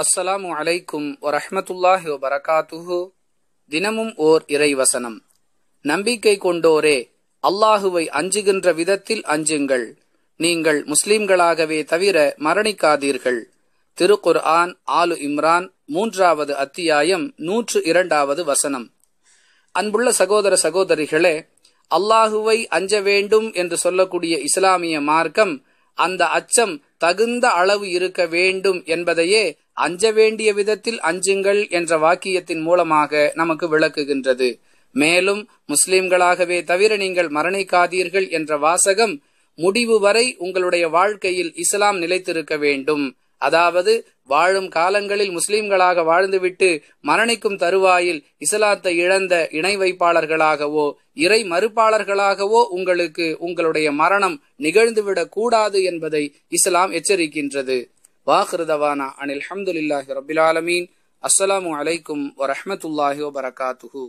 அஸ்ஸலாமு அலைக்கும் வரஹமத்துல்லாஹி வபரகாத்துஹு தினமும் ஓர் இறைவசனம் நம்பிக்கை கொண்டோரே அல்லாஹுவை அஞ்சுகின்ற விதத்தில் அஞ்சுங்கள் நீங்கள் முஸ்லிம்களாகவே தவிர மரணிக்காதீர்கள் திருக்குர் ஆன் ஆலு இம்ரான் மூன்றாவது அத்தியாயம் நூற்று இரண்டாவது வசனம் அன்புள்ள சகோதர சகோதரிகளே அல்லாஹுவை அஞ்ச வேண்டும் என்று சொல்லக்கூடிய இஸ்லாமிய மார்க்கம் அந்த அச்சம் தகுந்த அளவு இருக்க வேண்டும் என்பதையே அஞ்ச வேண்டிய விதத்தில் அஞ்சுங்கள் என்ற வாக்கியத்தின் மூலமாக நமக்கு விளக்குகின்றது மேலும் முஸ்லிம்களாகவே தவிர நீங்கள் மரணிக்காதீர்கள் என்ற வாசகம் முடிவு வரை உங்களுடைய வாழ்க்கையில் இஸ்லாம் நிலைத்திருக்க வேண்டும் அதாவது வாழும் காலங்களில் முஸ்லிம்களாக வாழ்ந்துவிட்டு மரணிக்கும் தருவாயில் இஸ்லாத்தை இழந்த இணை வைப்பாளர்களாகவோ இறை மறுப்பாளர்களாகவோ உங்களுக்கு உங்களுடைய மரணம் நிகழ்ந்துவிடக் கூடாது என்பதை இஸ்லாம் எச்சரிக்கின்றது வாஹ்ருதவானா அனில் அஹமதுல்லாஹி ரபிலாலமீன் ஆலமீன் அஸ்ஸலாமு அலைக்கும் வரஹமத்துல்லாஹி வபரகாத்துஹூ